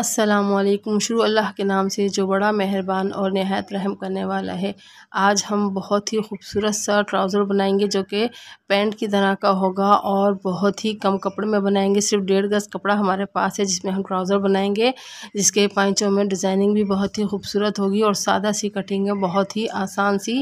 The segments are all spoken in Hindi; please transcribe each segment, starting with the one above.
असलकुम शुरू अल्लाह के नाम से जो बड़ा मेहरबान और नहायत रहम करने वाला है आज हम बहुत ही खूबसूरत सा ट्राउज़र बनाएंगे जो कि पैंट की तरह का होगा और बहुत ही कम कपड़े में बनाएंगे सिर्फ डेढ़ गज़ कपड़ा हमारे पास है जिसमें हम ट्राउज़र बनाएंगे जिसके पैंचों में डिज़ाइनिंग भी बहुत ही खूबसूरत होगी और सादा सी कटिंग है बहुत ही आसान सी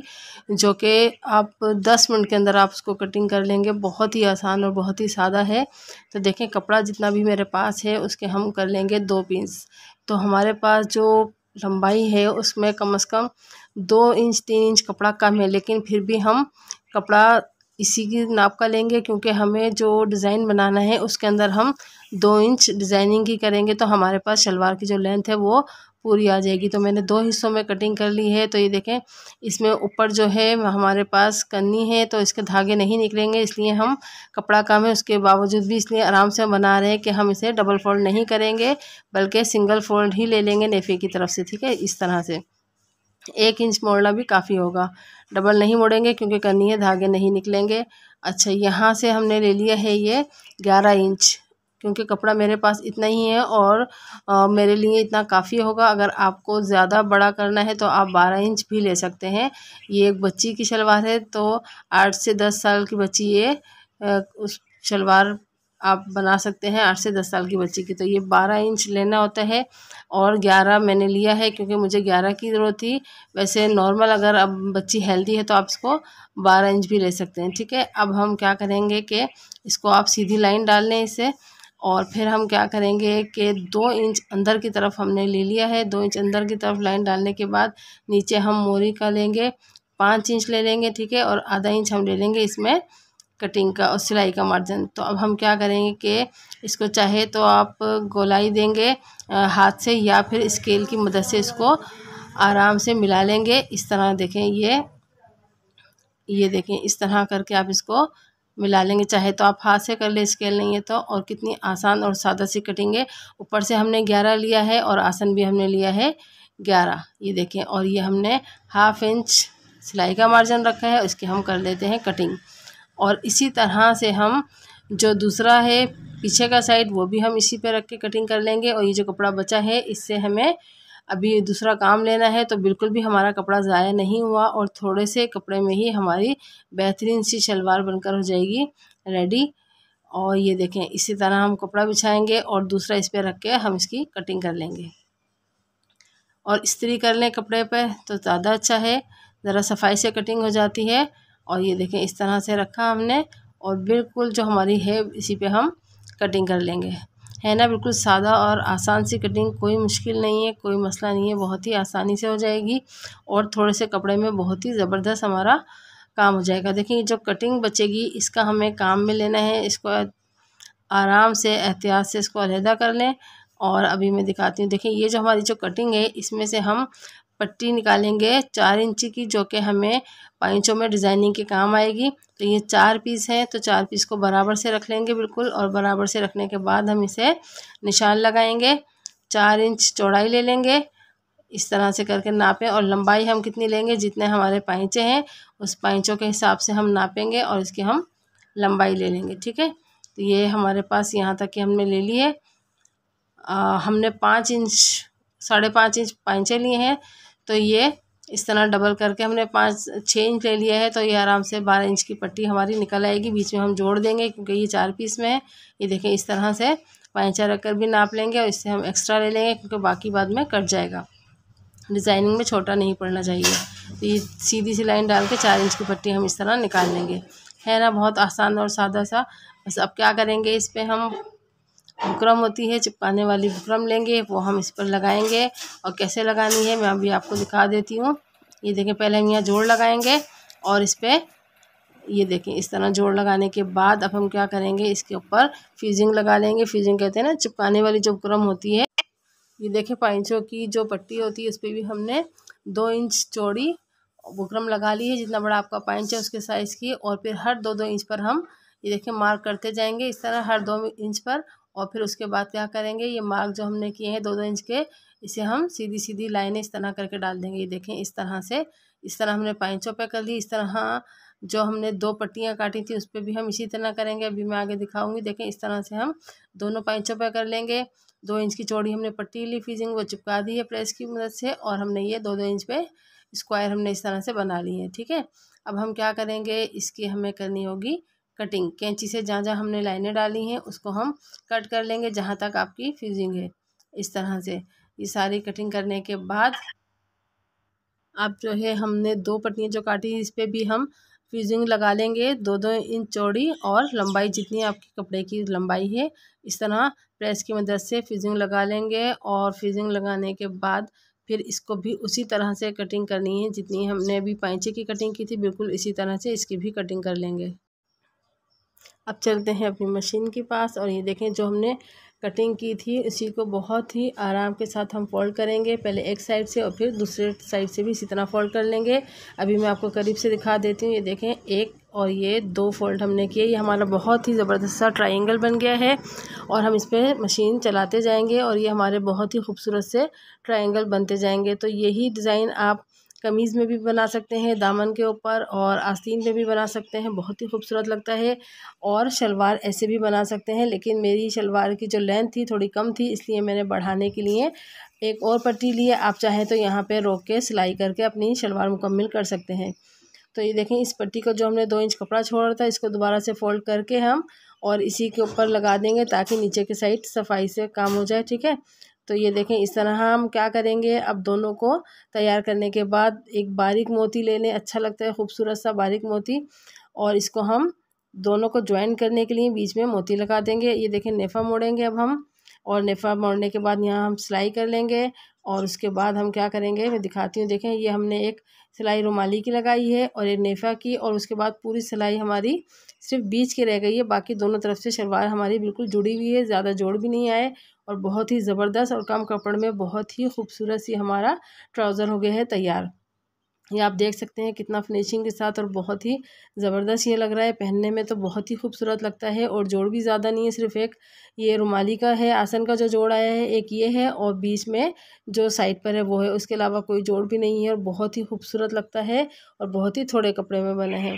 जो कि आप दस मिनट के अंदर आप उसको कटिंग कर लेंगे बहुत ही आसान और बहुत ही सादा है तो देखें कपड़ा जितना भी मेरे पास है उसके हम कर लेंगे दो पीस इंच तो हमारे पास जो लंबाई है उसमें कम से कम दो इंच तीन इंच कपड़ा कम है लेकिन फिर भी हम कपड़ा इसी की नाप का लेंगे क्योंकि हमें जो डिज़ाइन बनाना है उसके अंदर हम दो इंच डिज़ाइनिंग की करेंगे तो हमारे पास शलवार की जो लेंथ है वो पूरी आ जाएगी तो मैंने दो हिस्सों में कटिंग कर ली है तो ये देखें इसमें ऊपर जो है हमारे पास कन्नी है तो इसके धागे नहीं निकलेंगे इसलिए हम कपड़ा कम है उसके बावजूद भी इसलिए आराम से बना रहे हैं कि हम इसे डबल फोल्ड नहीं करेंगे बल्कि सिंगल फोल्ड ही ले लेंगे नेफे की तरफ से ठीक है इस तरह से एक इंच मोड़ना भी काफ़ी होगा डबल नहीं मोड़ेंगे क्योंकि कन्नी है धागे नहीं निकलेंगे अच्छा यहाँ से हमने ले लिया है ये ग्यारह इंच क्योंकि कपड़ा मेरे पास इतना ही है और आ, मेरे लिए इतना काफ़ी होगा अगर आपको ज़्यादा बड़ा करना है तो आप 12 इंच भी ले सकते हैं ये एक बच्ची की शलवार है तो आठ से दस साल की बच्ची ये उस शलवार आप बना सकते हैं आठ से दस साल की बच्ची की तो ये बारह इंच लेना होता है और ग्यारह मैंने लिया है क्योंकि मुझे ग्यारह की ज़रूरत थी वैसे नॉर्मल अगर अब बच्ची हेल्दी है तो आप इसको बारह इंच भी ले सकते हैं ठीक है अब हम क्या करेंगे कि इसको आप सीधी लाइन डाल लें इसे और फिर हम क्या करेंगे कि दो इंच अंदर की तरफ हमने ले लिया है दो इंच अंदर की तरफ लाइन डालने के बाद नीचे हम मोरी का लेंगे पाँच इंच ले लेंगे ठीक है और आधा इंच हम ले लेंगे इसमें कटिंग का और सिलाई का मार्जिन तो अब हम क्या करेंगे कि इसको चाहे तो आप गोलाई देंगे हाथ से या फिर स्केल की मदद से इसको आराम से मिला लेंगे इस तरह देखें ये ये देखें इस तरह करके आप इसको मिला लेंगे चाहे तो आप हाथ से कर ले स्केल नहीं है तो और कितनी आसान और सादा सी कटिंग है ऊपर से हमने ग्यारह लिया है और आसन भी हमने लिया है ग्यारह ये देखें और ये हमने हाफ इंच सिलाई का मार्जिन रखा है उसके हम कर लेते हैं कटिंग और इसी तरह से हम जो दूसरा है पीछे का साइड वो भी हम इसी पे रख के कटिंग कर लेंगे और ये जो कपड़ा बचा है इससे हमें अभी दूसरा काम लेना है तो बिल्कुल भी हमारा कपड़ा ज़ाया नहीं हुआ और थोड़े से कपड़े में ही हमारी बेहतरीन सी शलवार बनकर हो जाएगी रेडी और ये देखें इसी तरह हम कपड़ा बिछाएंगे और दूसरा इस पर रख के हम इसकी कटिंग कर लेंगे और इस्त्री कर लें कपड़े पर तो ज़्यादा अच्छा है ज़रा सफाई से कटिंग हो जाती है और ये देखें इस तरह से रखा हमने और बिल्कुल जो हमारी है इसी पे हम कटिंग कर लेंगे है ना बिल्कुल सादा और आसान सी कटिंग कोई मुश्किल नहीं है कोई मसला नहीं है बहुत ही आसानी से हो जाएगी और थोड़े से कपड़े में बहुत ही ज़बरदस्त हमारा काम हो जाएगा देखिए जो कटिंग बचेगी इसका हमें काम में लेना है इसको आराम से एहतियात से इसको अलहदा कर लें और अभी मैं दिखाती हूँ देखिए ये जो हमारी जो कटिंग है इसमें से हम पट्टी निकालेंगे चार इंची की जो कि हमें पाइचों में डिज़ाइनिंग के काम आएगी तो ये चार पीस हैं तो चार पीस को बराबर से रख लेंगे बिल्कुल और बराबर से रखने के बाद हम इसे निशान लगाएंगे चार इंच चौड़ाई ले लेंगे इस तरह से करके नापें और लंबाई हम कितनी लेंगे जितने हमारे पाइचे हैं उस पाइचों के हिसाब से हम नापेंगे और इसकी हम लंबाई ले लेंगे ठीक है तो ये हमारे पास यहाँ तक कि हमने ले ली है आ, हमने पाँच इंच साढ़े पाँच इंच पाइचें लिए हैं तो ये इस तरह डबल करके हमने पाँच छः इंच ले लिया है तो ये आराम से बारह इंच की पट्टी हमारी निकल आएगी बीच में हम जोड़ देंगे क्योंकि ये चार पीस में है ये देखें इस तरह से पैंचा रखकर भी नाप लेंगे और इससे हम एक्स्ट्रा ले लेंगे क्योंकि बाकी बाद में कट जाएगा डिज़ाइनिंग में छोटा नहीं पड़ना चाहिए तो ये सीधी सी लाइन डाल के चार इंच की पट्टी हम इस तरह निकाल लेंगे है ना बहुत आसान और सादा सा बस अब क्या करेंगे इस पर हम बुकरम होती है चिपकाने वाली बुकरम लेंगे वो हम इस पर लगाएंगे और कैसे लगानी है मैं अभी आपको दिखा देती हूँ ये देखें पहले हम यहाँ जोड़ लगाएंगे और इस पर ये देखें इस तरह जोड़ लगाने के बाद अब हम क्या करेंगे इसके ऊपर फ्यूजिंग लगा लेंगे फ्यूजिंग कहते हैं ना चिपकाने वाली जो बुकरम होती है ये देखें पाइंचों की जो पट्टी होती है उस पर भी हमने दो इंच चौड़ी बुकरम लगा ली है जितना बड़ा आपका पाइंच है उसके साइज़ की और फिर हर दो दो इंच पर हम ये देखें मार्क करते जाएंगे इस तरह हर दो इंच पर और फिर उसके बाद क्या करेंगे ये मार्क जो हमने किए हैं दो दो इंच के इसे हम सीधी सीधी लाइनें इस तरह करके डाल देंगे ये देखें इस तरह से इस तरह हमने पैंचों पे कर ली इस तरह हाँ, जो हमने दो पट्टियाँ काटी थी उस पर भी हम इसी तरह करेंगे अभी मैं आगे दिखाऊंगी देखें इस तरह से हम दोनों पैंचों पे कर लेंगे दो इंच की चौड़ी हमने पट्टी ली फिजिंग वो चिपका दी है प्रेस की मदद से और हमने ये दो दो इंच पे स्क्वायर हमने इस तरह से बना ली है ठीक है अब हम क्या करेंगे इसकी हमें करनी होगी कटिंग कैंची से जहाँ जहाँ हमने लाइनें डाली हैं उसको हम कट कर लेंगे जहाँ तक आपकी फ्यूजिंग है इस तरह से ये सारी कटिंग करने के बाद आप जो है हमने दो पट्टियाँ जो काटी इस पर भी हम फ्यूजिंग लगा लेंगे दो दो इंच चौड़ी और लंबाई जितनी आपकी कपड़े की लंबाई है इस तरह प्रेस की मदद से फ्यूजिंग लगा लेंगे और फ्यूजिंग लगाने के बाद फिर इसको भी उसी तरह से कटिंग करनी है जितनी हमने अभी पैंचे की कटिंग की थी बिल्कुल इसी तरह से इसकी भी कटिंग कर लेंगे अब चलते हैं अपनी मशीन के पास और ये देखें जो हमने कटिंग की थी इसी को बहुत ही आराम के साथ हम फोल्ड करेंगे पहले एक साइड से और फिर दूसरे साइड से भी इसी तरह फोल्ड कर लेंगे अभी मैं आपको करीब से दिखा देती हूँ ये देखें एक और ये दो फोल्ड हमने किए ये हमारा बहुत ही ज़बरदस्त सा ट्राइंगल बन गया है और हम इस पर मशीन चलाते जाएंगे और ये हमारे बहुत ही खूबसूरत से ट्राइंगल बनते जाएंगे तो यही डिज़ाइन आप कमीज़ में भी बना सकते हैं दामन के ऊपर और आस्तीन में भी बना सकते हैं बहुत ही खूबसूरत लगता है और शलवार ऐसे भी बना सकते हैं लेकिन मेरी शलवार की जो लेंथ थी थोड़ी कम थी इसलिए मैंने बढ़ाने के लिए एक और पट्टी लिए आप चाहें तो यहाँ पर रोक के सिलाई करके अपनी शलवार मुकम्मल कर सकते हैं तो ये देखें इस पट्टी को जो हमने दो इंच कपड़ा छोड़ा था इसको दोबारा से फोल्ड करके हम और इसी के ऊपर लगा देंगे ताकि नीचे के साइड सफाई से काम हो जाए ठीक है तो ये देखें इस तरह हम क्या करेंगे अब दोनों को तैयार करने के बाद एक बारीक मोती ले लें अच्छा लगता है खूबसूरत सा बारीक मोती और इसको हम दोनों को ज्वाइन करने के लिए बीच में मोती लगा देंगे ये देखें नेफा मोड़ेंगे अब हम और नेफा मोड़ने के बाद यहाँ हम सिलाई कर लेंगे और उसके बाद हम क्या करेंगे मैं दिखाती हूँ देखें ये हमने एक सिलाई रुमाली की लगाई है और एक नेफा की और उसके बाद पूरी सिलाई हमारी सिर्फ बीच के रह गई है बाकी दोनों तरफ से शलवार हमारी बिल्कुल जुड़ी हुई है ज़्यादा जोड़ भी नहीं आए और बहुत ही ज़बरदस्त और कम कपड़ में बहुत ही खूबसूरत सी हमारा ट्राउज़र हो गया है तैयार ये आप देख सकते हैं कितना फिनिशिंग के साथ और बहुत ही ज़बरदस्त ये लग रहा है पहनने में तो बहुत ही खूबसूरत लगता है और जोड़ भी ज़्यादा नहीं है सिर्फ एक ये रुमाली का है आसन का जो जोड़ आया है एक ये है और बीच में जो साइड पर है वो है उसके अलावा कोई जोड़ भी नहीं है और बहुत ही खूबसूरत लगता है और बहुत ही थोड़े कपड़े में बना है